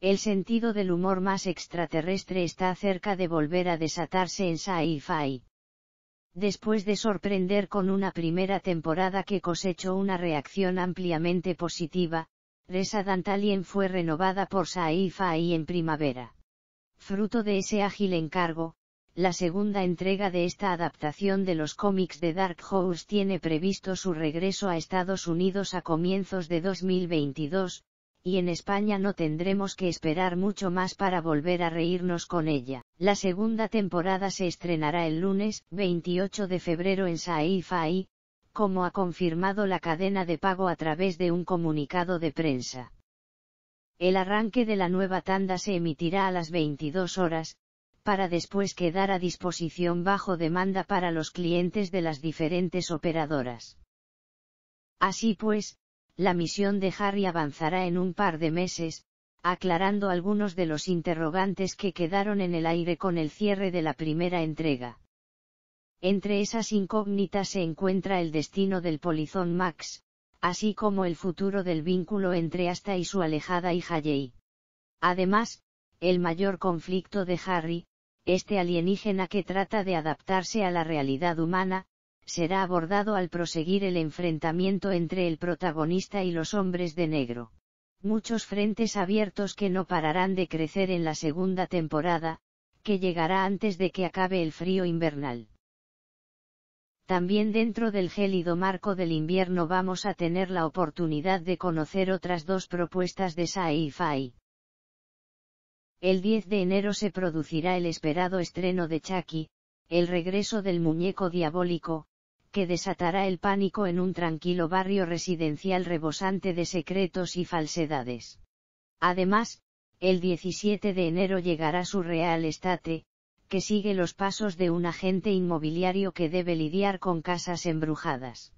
El sentido del humor más extraterrestre está cerca de volver a desatarse en Sci-Fi. Después de sorprender con una primera temporada que cosechó una reacción ampliamente positiva, Resa Alien fue renovada por Sci-Fi en primavera. Fruto de ese ágil encargo, la segunda entrega de esta adaptación de los cómics de Dark Horse tiene previsto su regreso a Estados Unidos a comienzos de 2022, y en España no tendremos que esperar mucho más para volver a reírnos con ella. La segunda temporada se estrenará el lunes, 28 de febrero en Saifai, como ha confirmado la cadena de pago a través de un comunicado de prensa. El arranque de la nueva tanda se emitirá a las 22 horas, para después quedar a disposición bajo demanda para los clientes de las diferentes operadoras. Así pues, la misión de Harry avanzará en un par de meses, aclarando algunos de los interrogantes que quedaron en el aire con el cierre de la primera entrega. Entre esas incógnitas se encuentra el destino del polizón Max, así como el futuro del vínculo entre Asta y su alejada hija Jay. Además, el mayor conflicto de Harry, este alienígena que trata de adaptarse a la realidad humana, será abordado al proseguir el enfrentamiento entre el protagonista y los hombres de negro. Muchos frentes abiertos que no pararán de crecer en la segunda temporada, que llegará antes de que acabe el frío invernal. También dentro del gélido marco del invierno vamos a tener la oportunidad de conocer otras dos propuestas de sci-fi. El 10 de enero se producirá el esperado estreno de Chucky, el regreso del muñeco diabólico, que desatará el pánico en un tranquilo barrio residencial rebosante de secretos y falsedades. Además, el 17 de enero llegará su Real Estate, que sigue los pasos de un agente inmobiliario que debe lidiar con casas embrujadas.